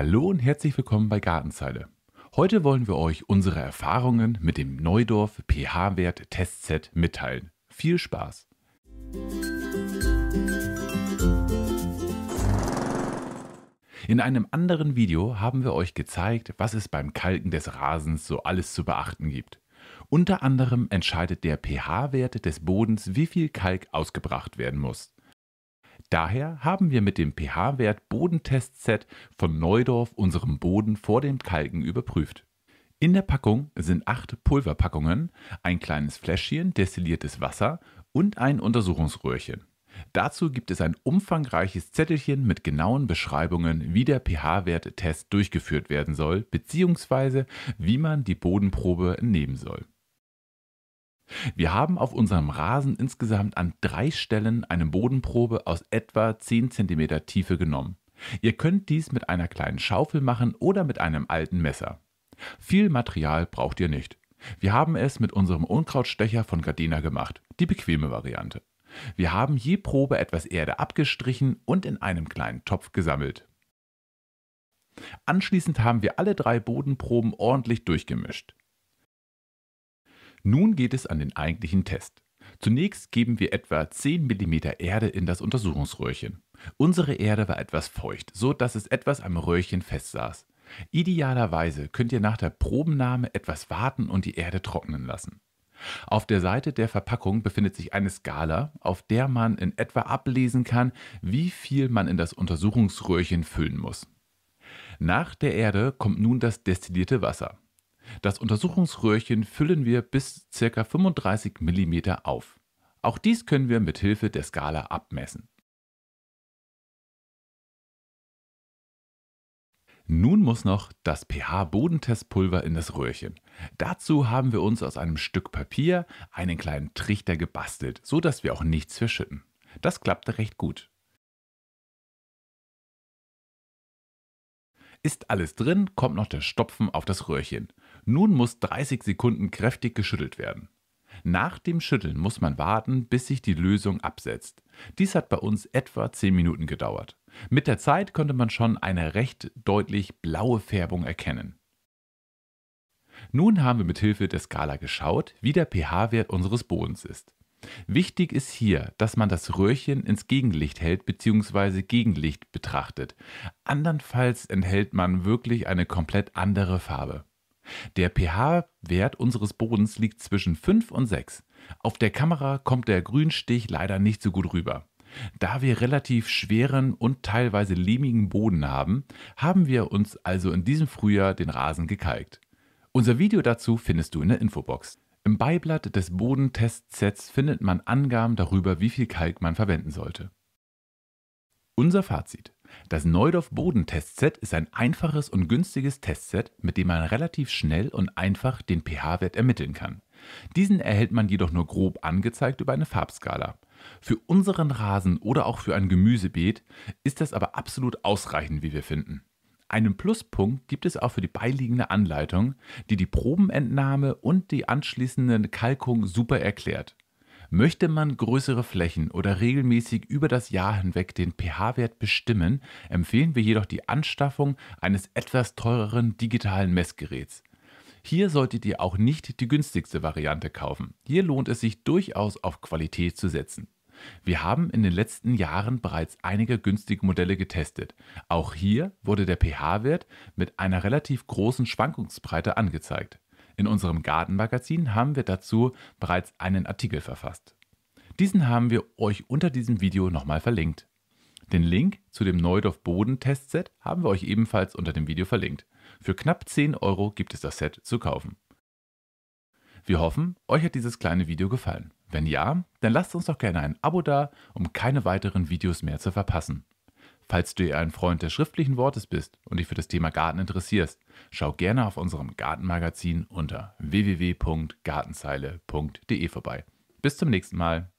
Hallo und herzlich willkommen bei Gartenzeile. Heute wollen wir euch unsere Erfahrungen mit dem Neudorf pH-Wert Testset mitteilen. Viel Spaß! In einem anderen Video haben wir euch gezeigt, was es beim Kalken des Rasens so alles zu beachten gibt. Unter anderem entscheidet der pH-Wert des Bodens, wie viel Kalk ausgebracht werden muss. Daher haben wir mit dem pH-Wert Bodentestset von Neudorf unseren Boden vor dem Kalken überprüft. In der Packung sind acht Pulverpackungen, ein kleines Fläschchen destilliertes Wasser und ein Untersuchungsröhrchen. Dazu gibt es ein umfangreiches Zettelchen mit genauen Beschreibungen, wie der ph wert test durchgeführt werden soll bzw. wie man die Bodenprobe nehmen soll. Wir haben auf unserem Rasen insgesamt an drei Stellen eine Bodenprobe aus etwa 10 cm Tiefe genommen. Ihr könnt dies mit einer kleinen Schaufel machen oder mit einem alten Messer. Viel Material braucht ihr nicht. Wir haben es mit unserem Unkrautstecher von Gardena gemacht, die bequeme Variante. Wir haben je Probe etwas Erde abgestrichen und in einem kleinen Topf gesammelt. Anschließend haben wir alle drei Bodenproben ordentlich durchgemischt. Nun geht es an den eigentlichen Test. Zunächst geben wir etwa 10 mm Erde in das Untersuchungsröhrchen. Unsere Erde war etwas feucht, so dass es etwas am Röhrchen festsaß. Idealerweise könnt ihr nach der Probennahme etwas warten und die Erde trocknen lassen. Auf der Seite der Verpackung befindet sich eine Skala, auf der man in etwa ablesen kann, wie viel man in das Untersuchungsröhrchen füllen muss. Nach der Erde kommt nun das destillierte Wasser. Das Untersuchungsröhrchen füllen wir bis ca. 35 mm auf. Auch dies können wir mit Hilfe der Skala abmessen. Nun muss noch das pH-Bodentestpulver in das Röhrchen. Dazu haben wir uns aus einem Stück Papier einen kleinen Trichter gebastelt, so dass wir auch nichts verschütten. Das klappte recht gut. Ist alles drin, kommt noch der Stopfen auf das Röhrchen. Nun muss 30 Sekunden kräftig geschüttelt werden. Nach dem Schütteln muss man warten, bis sich die Lösung absetzt. Dies hat bei uns etwa 10 Minuten gedauert. Mit der Zeit konnte man schon eine recht deutlich blaue Färbung erkennen. Nun haben wir mit Hilfe der Skala geschaut, wie der pH-Wert unseres Bodens ist. Wichtig ist hier, dass man das Röhrchen ins Gegenlicht hält bzw. Gegenlicht betrachtet. Andernfalls enthält man wirklich eine komplett andere Farbe. Der pH-Wert unseres Bodens liegt zwischen 5 und 6. Auf der Kamera kommt der Grünstich leider nicht so gut rüber. Da wir relativ schweren und teilweise lehmigen Boden haben, haben wir uns also in diesem Frühjahr den Rasen gekalkt. Unser Video dazu findest du in der Infobox. Im Beiblatt des Bodentestsets findet man Angaben darüber, wie viel Kalk man verwenden sollte. Unser Fazit. Das Neudorf Bodentestset ist ein einfaches und günstiges Testset, mit dem man relativ schnell und einfach den pH-Wert ermitteln kann. Diesen erhält man jedoch nur grob angezeigt über eine Farbskala. Für unseren Rasen oder auch für ein Gemüsebeet ist das aber absolut ausreichend, wie wir finden. Einen Pluspunkt gibt es auch für die beiliegende Anleitung, die die Probenentnahme und die anschließende Kalkung super erklärt. Möchte man größere Flächen oder regelmäßig über das Jahr hinweg den pH-Wert bestimmen, empfehlen wir jedoch die Anstaffung eines etwas teureren digitalen Messgeräts. Hier solltet ihr auch nicht die günstigste Variante kaufen. Hier lohnt es sich durchaus auf Qualität zu setzen. Wir haben in den letzten Jahren bereits einige günstige Modelle getestet. Auch hier wurde der pH-Wert mit einer relativ großen Schwankungsbreite angezeigt. In unserem Gartenmagazin haben wir dazu bereits einen Artikel verfasst. Diesen haben wir euch unter diesem Video nochmal verlinkt. Den Link zu dem Neudorf Boden Testset haben wir euch ebenfalls unter dem Video verlinkt. Für knapp 10 Euro gibt es das Set zu kaufen. Wir hoffen, euch hat dieses kleine Video gefallen. Wenn ja, dann lasst uns doch gerne ein Abo da, um keine weiteren Videos mehr zu verpassen. Falls du eher ein Freund des schriftlichen Wortes bist und dich für das Thema Garten interessierst, schau gerne auf unserem Gartenmagazin unter www.gartenzeile.de vorbei. Bis zum nächsten Mal.